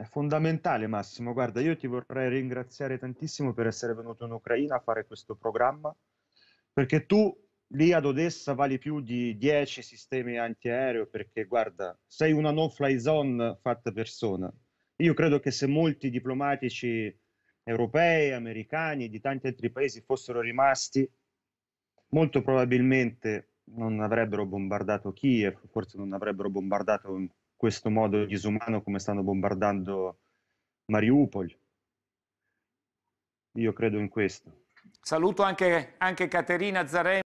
È fondamentale Massimo, guarda, io ti vorrei ringraziare tantissimo per essere venuto in Ucraina a fare questo programma, perché tu lì ad Odessa vali più di 10 sistemi antiaereo, perché guarda, sei una no-fly zone fatta persona. Io credo che se molti diplomatici europei, americani e di tanti altri paesi fossero rimasti, molto probabilmente non avrebbero bombardato Kiev, forse non avrebbero bombardato questo modo disumano come stanno bombardando Mariupol. Io credo in questo. Saluto anche, anche Caterina Zaremi.